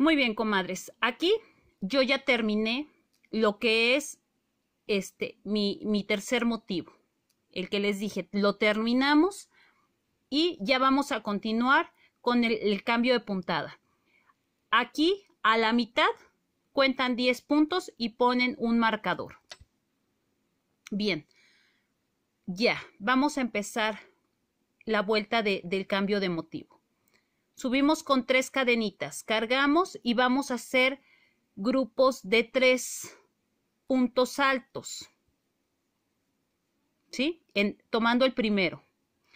Muy bien, comadres. Aquí yo ya terminé lo que es este mi, tercer motivo. El que les dije, lo terminamos y ya vamos a continuar con el, cambio de puntada. Aquí a la mitad cuentan 10 puntos y ponen un marcador. Bien, ya, vamos a empezar la vuelta del cambio de motivo subimos con tres cadenitas, cargamos y vamos a hacer grupos de tres puntos altos. ¿Sí? En, tomando el primero.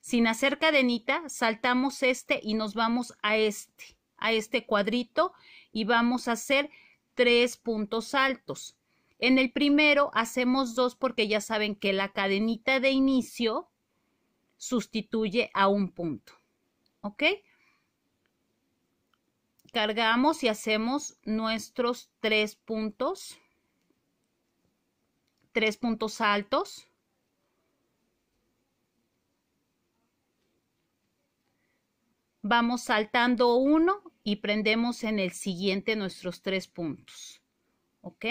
Sin hacer cadenita, saltamos este y nos vamos a este, a este cuadrito y vamos a hacer tres puntos altos. En el primero hacemos dos porque ya saben que la cadenita de inicio sustituye a un punto. ¿Ok? Cargamos y hacemos nuestros tres puntos, tres puntos altos. Vamos saltando uno y prendemos en el siguiente nuestros tres puntos. ¿Ok?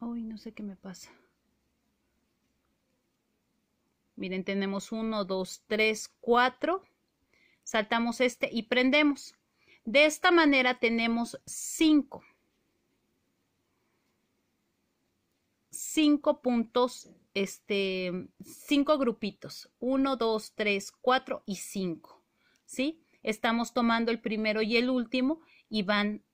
hoy no sé qué me pasa. Miren, tenemos 1, 2, 3, 4. Saltamos este y prendemos. De esta manera tenemos 5. 5 puntos, este, 5 grupitos. 1, 2, 3, 4 y 5. ¿Sí? Estamos tomando el primero y el último y van,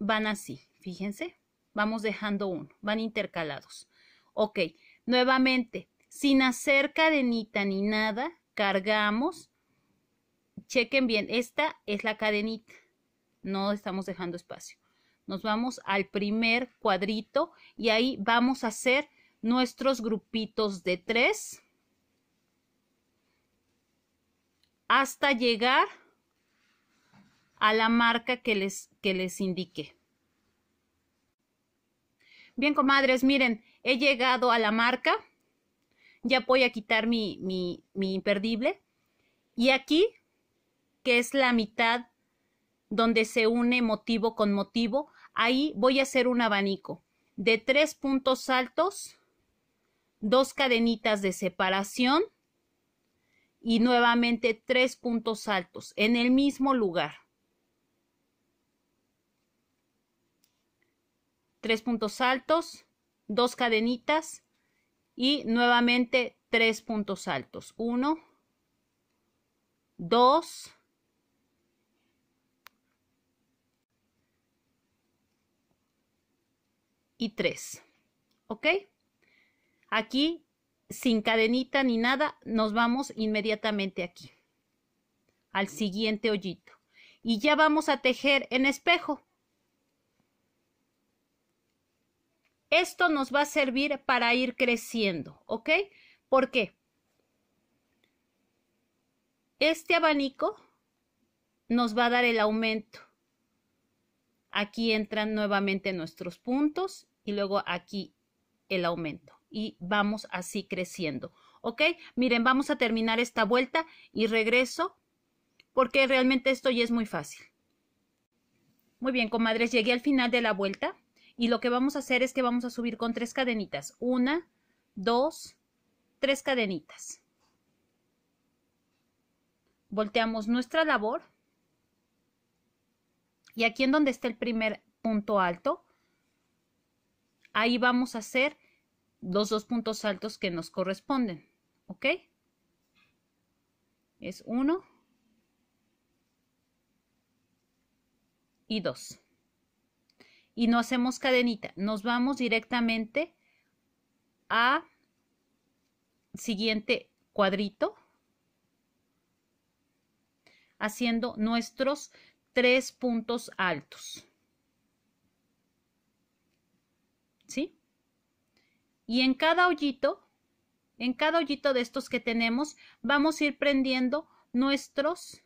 van así. Fíjense, vamos dejando uno, van intercalados. Ok, nuevamente sin hacer cadenita ni nada, cargamos, chequen bien, esta es la cadenita, no estamos dejando espacio. Nos vamos al primer cuadrito y ahí vamos a hacer nuestros grupitos de tres hasta llegar a la marca que les, que les indiqué. Bien, comadres, miren, he llegado a la marca ya voy a quitar mi, mi, imperdible. Y aquí, que es la mitad donde se une motivo con motivo, ahí voy a hacer un abanico de tres puntos altos, dos cadenitas de separación y nuevamente tres puntos altos en el mismo lugar. Tres puntos altos, dos cadenitas y nuevamente tres puntos altos. Uno, dos, y tres. ¿Ok? Aquí, sin cadenita ni nada, nos vamos inmediatamente aquí, al siguiente hoyito. Y ya vamos a tejer en espejo. Esto nos va a servir para ir creciendo, ¿ok? ¿Por qué? Este abanico nos va a dar el aumento. Aquí entran nuevamente nuestros puntos y luego aquí el aumento. Y vamos así creciendo, ¿ok? Miren, vamos a terminar esta vuelta y regreso porque realmente esto ya es muy fácil. Muy bien, comadres, llegué al final de la vuelta. Y lo que vamos a hacer es que vamos a subir con tres cadenitas. Una, dos, tres cadenitas. Volteamos nuestra labor. Y aquí en donde está el primer punto alto, ahí vamos a hacer los dos puntos altos que nos corresponden. ¿Ok? Es uno y dos y no hacemos cadenita, nos vamos directamente a siguiente cuadrito haciendo nuestros tres puntos altos. ¿Sí? Y en cada hoyito, en cada hoyito de estos que tenemos, vamos a ir prendiendo nuestros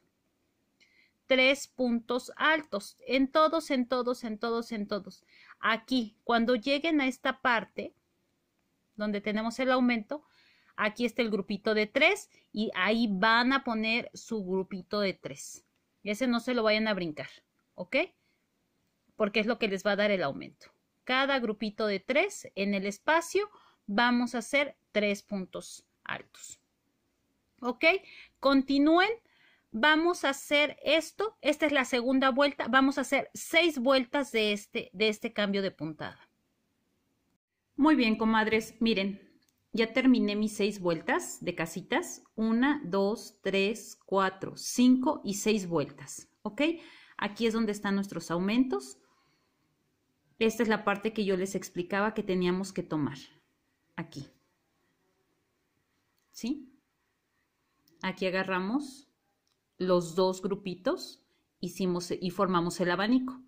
tres puntos altos, en todos, en todos, en todos, en todos. Aquí, cuando lleguen a esta parte, donde tenemos el aumento, aquí está el grupito de tres y ahí van a poner su grupito de tres. Ese no se lo vayan a brincar, ¿ok? Porque es lo que les va a dar el aumento. Cada grupito de tres en el espacio vamos a hacer tres puntos altos. ¿Ok? Continúen Vamos a hacer esto, esta es la segunda vuelta, vamos a hacer seis vueltas de este, de este cambio de puntada. Muy bien, comadres, miren, ya terminé mis seis vueltas de casitas. Una, dos, tres, cuatro, cinco y seis vueltas. ¿Ok? Aquí es donde están nuestros aumentos. Esta es la parte que yo les explicaba que teníamos que tomar. Aquí. ¿Sí? Aquí agarramos los dos grupitos hicimos y formamos el abanico.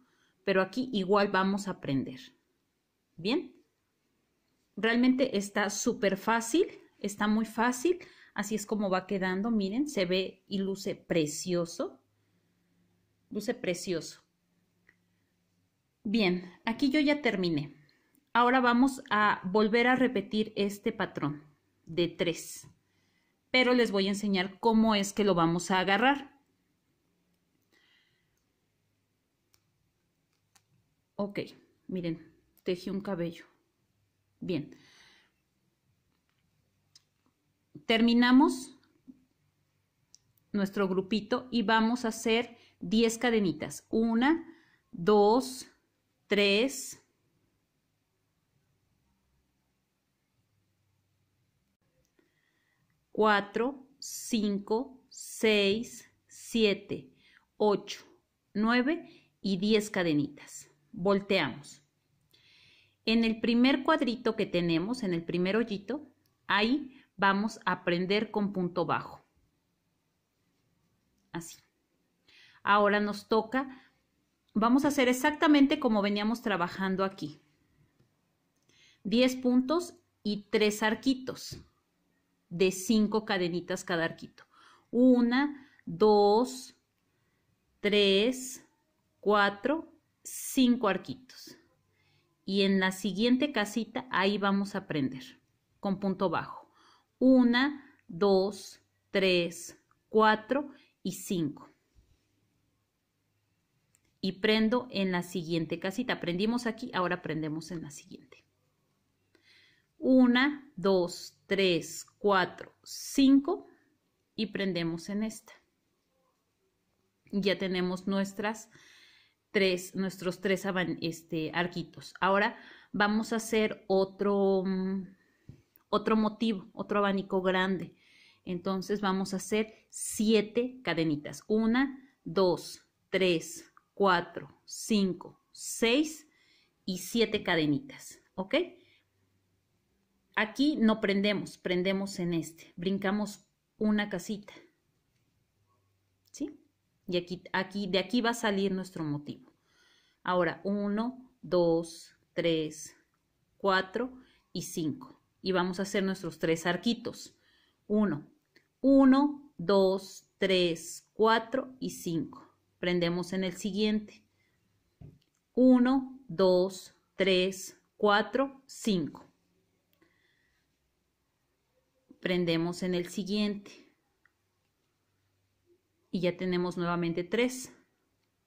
Pero aquí igual vamos a aprender. ¿Bien? Realmente está súper fácil, está muy fácil. Así es como va quedando, miren, se ve y luce precioso. Luce precioso. Bien, aquí yo ya terminé. Ahora vamos a volver a repetir este patrón de tres pero les voy a enseñar cómo es que lo vamos a agarrar. Ok, miren, tejí un cabello. Bien. Terminamos nuestro grupito y vamos a hacer 10 cadenitas. 1, 2, 3, 4, 5, 6, 7, 8, 9 y 10 cadenitas. Volteamos. En el primer cuadrito que tenemos, en el primer hoyito, ahí vamos a prender con punto bajo. Así. Ahora nos toca, vamos a hacer exactamente como veníamos trabajando aquí. 10 puntos y 3 arquitos de 5 cadenitas cada arquito. 1 2 3 4 5 arquitos. Y en la siguiente casita ahí vamos a aprender con punto bajo. 1 2 3 4 y 5. Y prendo en la siguiente casita. Prendimos aquí, ahora prendemos en la siguiente. 1, 2, 3, 4, 5 y prendemos en esta. Ya tenemos nuestras tres, nuestros tres este, arquitos. Ahora vamos a hacer otro, mm, otro motivo, otro abanico grande. Entonces vamos a hacer siete cadenitas. 1, 2, 3, 4, 5, 6 y siete cadenitas. ¿Ok? Aquí no prendemos, prendemos en este. Brincamos una casita. ¿Sí? Y aquí, aquí, de aquí va a salir nuestro motivo. Ahora, 1, 2, 3, 4 y 5. Y vamos a hacer nuestros tres arquitos. 1, 1, 2, 3, 4 y 5. Prendemos en el siguiente. 1, 2, 3, 4, 5 prendemos en el siguiente y ya tenemos nuevamente tres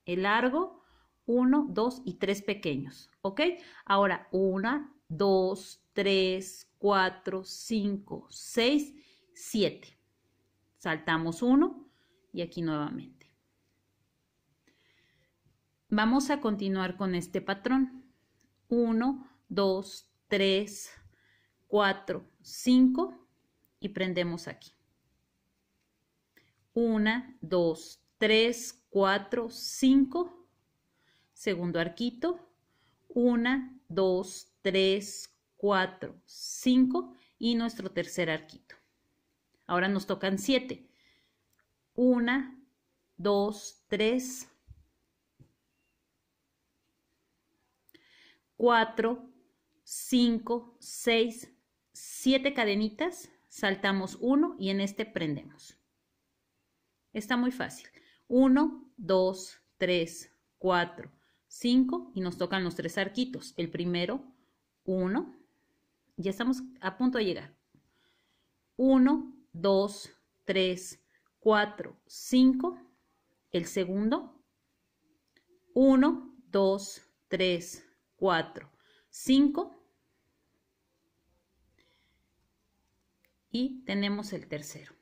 el largo 1 2 y 3 pequeños ok ahora 1 2 3 4 5 6 7 saltamos 1 y aquí nuevamente vamos a continuar con este patrón 1 2 3 4 5 y prendemos aquí. 1, 2, 3, 4, 5. Segundo arquito. 1, 2, 3, 4, 5 y nuestro tercer arquito. Ahora nos tocan 7. 1, 2, 3, 4, 5, 6, 7 cadenitas saltamos uno y en este prendemos. Está muy fácil. 1, 2, 3, 4, 5 y nos tocan los tres arquitos. El primero, 1, ya estamos a punto de llegar. 1, 2, 3, 4, 5. El segundo, 1, 2, 3, 4, 5 tenemos el tercero.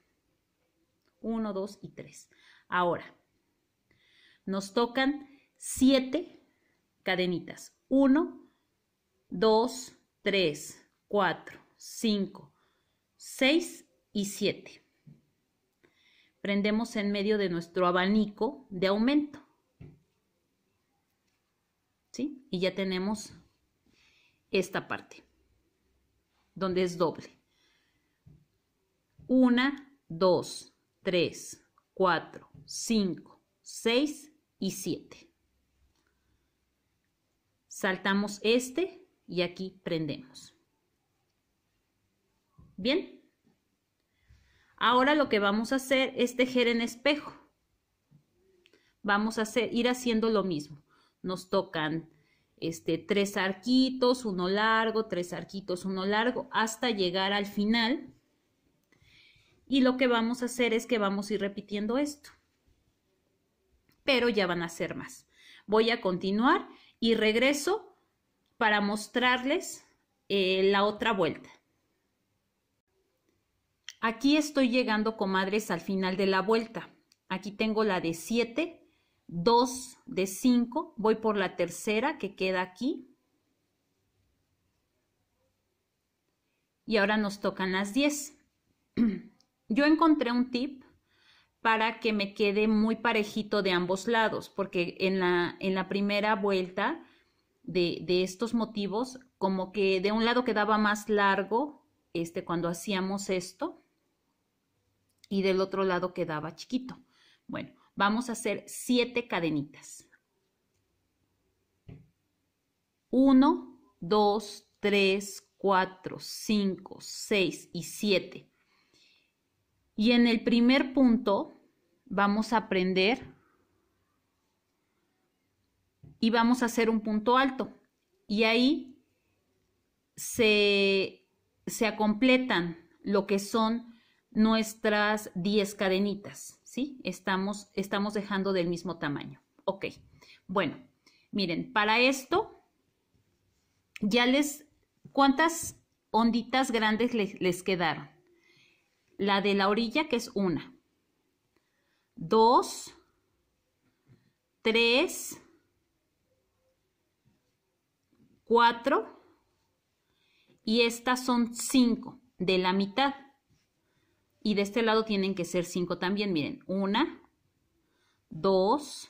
1, 2 y 3. Ahora, nos tocan 7 cadenitas. 1, 2, 3, 4, 5, 6 y 7. Prendemos en medio de nuestro abanico de aumento. Y ya tenemos esta parte, donde es doble. 1, 2, 3, 4, 5, 6 y 7. Saltamos este y aquí prendemos. Bien. Ahora lo que vamos a hacer es tejer en espejo. Vamos a hacer, ir haciendo lo mismo. Nos tocan este, tres arquitos, uno largo, tres arquitos, uno largo, hasta llegar al final y lo que vamos a hacer es que vamos a ir repitiendo esto. Pero ya van a ser más. Voy a continuar y regreso para mostrarles eh, la otra vuelta. Aquí estoy llegando, comadres, al final de la vuelta. Aquí tengo la de 7, 2 de 5, voy por la tercera que queda aquí. Y ahora nos tocan las 10. Yo encontré un tip para que me quede muy parejito de ambos lados, porque en la, en la primera vuelta de, estos motivos, como que de un lado quedaba más largo este, cuando hacíamos esto y del otro lado quedaba chiquito. Bueno, vamos a hacer siete cadenitas. Uno, dos, tres, cuatro, cinco, seis y siete. Y en el primer punto vamos a aprender y vamos a hacer un punto alto. Y ahí se, se completan lo que son nuestras 10 cadenitas, ¿sí? Estamos, estamos dejando del mismo tamaño. Ok, bueno, miren, para esto ya les, ¿cuántas onditas grandes les quedaron? la de la orilla que es 1 2 3 4 y estas son 5 de la mitad y de este lado tienen que ser 5 también, miren, 1 2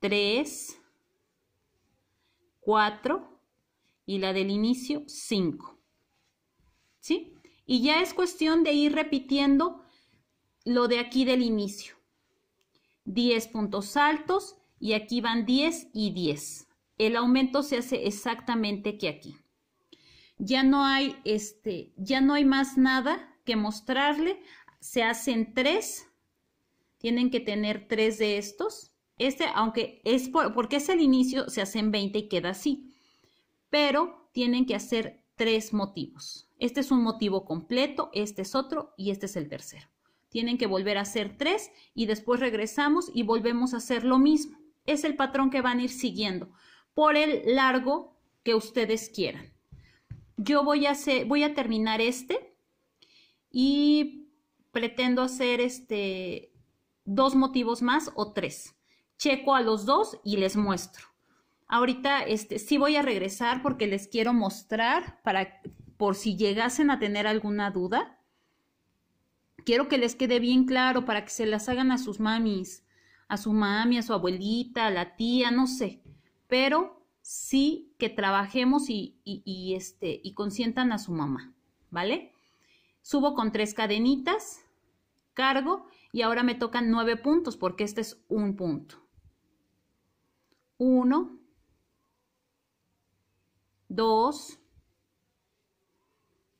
3 4 y la del inicio 5 ¿Sí? Y ya es cuestión de ir repitiendo lo de aquí del inicio. 10 puntos altos y aquí van 10 y 10. El aumento se hace exactamente que aquí. Ya no hay este, ya no hay más nada que mostrarle. Se hacen 3. Tienen que tener 3 de estos. Este, aunque es porque es el inicio, se hacen 20 y queda así. Pero tienen que hacer 3 motivos. Este es un motivo completo, este es otro y este es el tercero. Tienen que volver a hacer tres y después regresamos y volvemos a hacer lo mismo. Es el patrón que van a ir siguiendo por el largo que ustedes quieran. Yo voy a, hacer, voy a terminar este y pretendo hacer este dos motivos más o tres. Checo a los dos y les muestro. Ahorita este, sí voy a regresar porque les quiero mostrar para por si llegasen a tener alguna duda. Quiero que les quede bien claro para que se las hagan a sus mamis, a su mami, a su abuelita, a la tía, no sé. Pero sí que trabajemos y, y este, consientan a su mamá, ¿vale? Subo con tres cadenitas, cargo y ahora me tocan nueve puntos porque este es un punto. Uno, dos,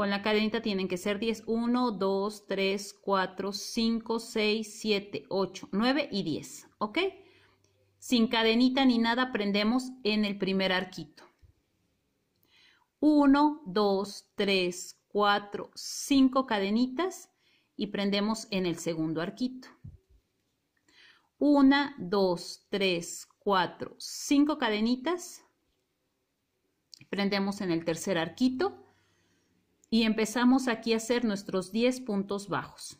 Con la cadenita tienen que ser 10. 1, 2, 3, 4, 5, 6, 7, 8, 9 y 10. ¿Ok? Sin cadenita ni nada prendemos en el primer arquito. 1, 2, 3, 4, 5 cadenitas y prendemos en el segundo arquito. 1, 2, 3, 4, 5 cadenitas. Prendemos en el tercer arquito y empezamos aquí a hacer nuestros 10 puntos bajos.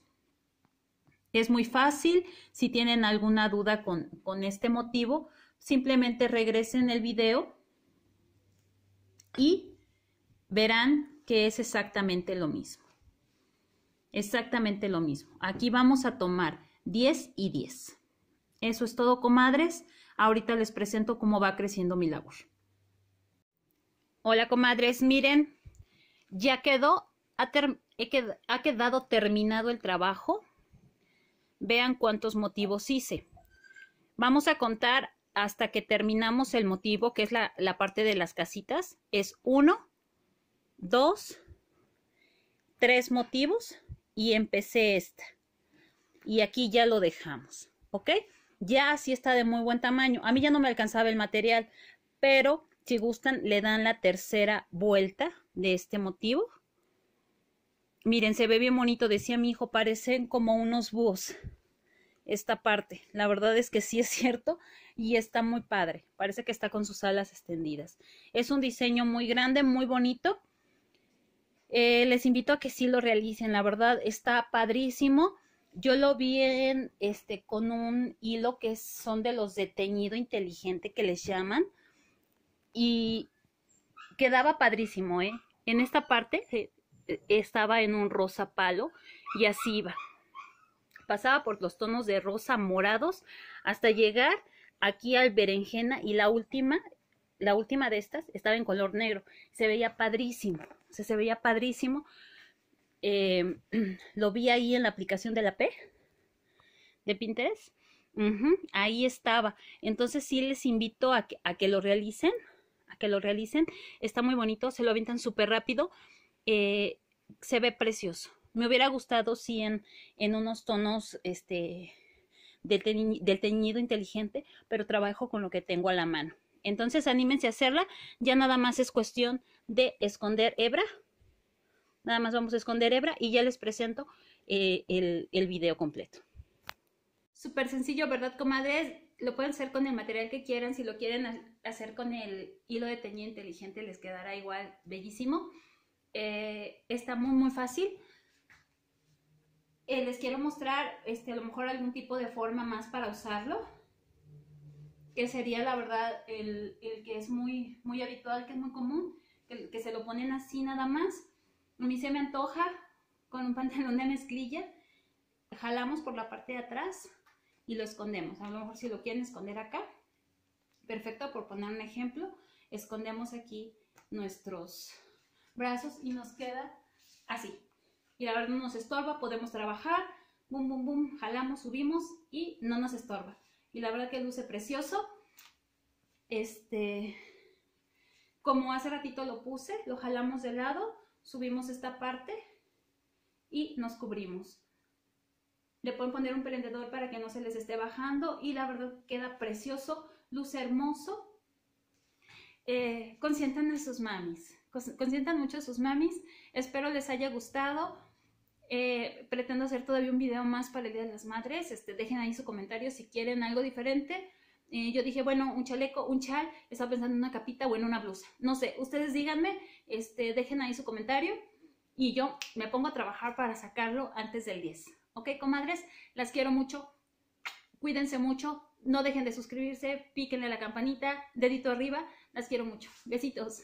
Es muy fácil, si tienen alguna duda con, con este motivo, simplemente regresen el video y verán que es exactamente lo mismo. Exactamente lo mismo. Aquí vamos a tomar 10 y 10. Eso es todo, comadres. Ahorita les presento cómo va creciendo mi labor. Hola, comadres. Miren, ya quedó, ha, ha quedado terminado el trabajo. Vean cuántos motivos hice. Vamos a contar hasta que terminamos el motivo, que es la, la parte de las casitas. Es uno, dos, tres motivos y empecé esta. Y aquí ya lo dejamos, ¿ok? Ya así está de muy buen tamaño. A mí ya no me alcanzaba el material, pero si gustan, le dan la tercera vuelta de este motivo. Miren, se ve bien bonito, decía mi hijo, parecen como unos búhos esta parte. La verdad es que sí es cierto y está muy padre. Parece que está con sus alas extendidas. Es un diseño muy grande, muy bonito. Eh, les invito a que sí lo realicen. La verdad está padrísimo. Yo lo vi en, este, con un hilo que son de los de teñido inteligente que les llaman y quedaba padrísimo, ¿eh? En esta parte eh, eh, estaba en un rosa palo y así iba. Pasaba por los tonos de rosa morados hasta llegar aquí al berenjena y la última, la última de estas estaba en color negro. Se veía padrísimo, se veía padrísimo. Em, lo vi ahí en la aplicación de la P de Pinterest. ahí estaba. Entonces sí les invito a que lo realicen, que lo realicen. Está muy bonito, se lo avientan súper rápido, eh, se ve precioso. Me hubiera gustado si en, unos tonos este, del, teñido inteligente, pero trabajo con lo que tengo a la mano. Entonces anímense a hacerla, ya nada más es cuestión de esconder hebra. Nada más vamos a esconder hebra y ya les presento eh, el, el video completo. Súper sencillo, ¿verdad, comadres? lo pueden hacer con el material que quieran, si lo quieren hacer con el hilo de teñida inteligente les quedará igual bellísimo. Eh, está muy muy fácil. Eh, les quiero mostrar este, a lo mejor algún tipo de forma más para usarlo, que sería la verdad el, que es muy, muy habitual, que es muy común, que, que se lo ponen así nada más. A mí se me antoja con un pantalón de mezclilla, jalamos por la parte de atrás y lo escondemos. A lo mejor si lo quieren esconder acá, perfecto, por poner un ejemplo, escondemos aquí nuestros brazos y nos queda así. Y la verdad no nos estorba, podemos trabajar, boom bum, bum, jalamos, subimos y no nos estorba. Y la verdad que luce precioso. Este, como hace ratito lo puse, lo jalamos de lado, subimos esta parte y nos cubrimos le pueden poner un prendedor para que no se les esté bajando y la verdad queda precioso, luce hermoso. Eh, consientan a sus mamis, consientan mucho a sus mamis, espero les haya gustado. Eh, pretendo hacer todavía un video más para el Día de las Madres, este, dejen ahí su comentario si quieren algo diferente. Eh, yo dije, bueno, un chaleco, un chal, estaba pensando en una capita o en una blusa. No sé, ustedes díganme, este, dejen ahí su comentario y yo me pongo a trabajar para sacarlo antes del 10. Ok, comadres, las quiero mucho. Cuídense mucho. No dejen de suscribirse, píquenle la campanita, dedito arriba. Las quiero mucho. Besitos.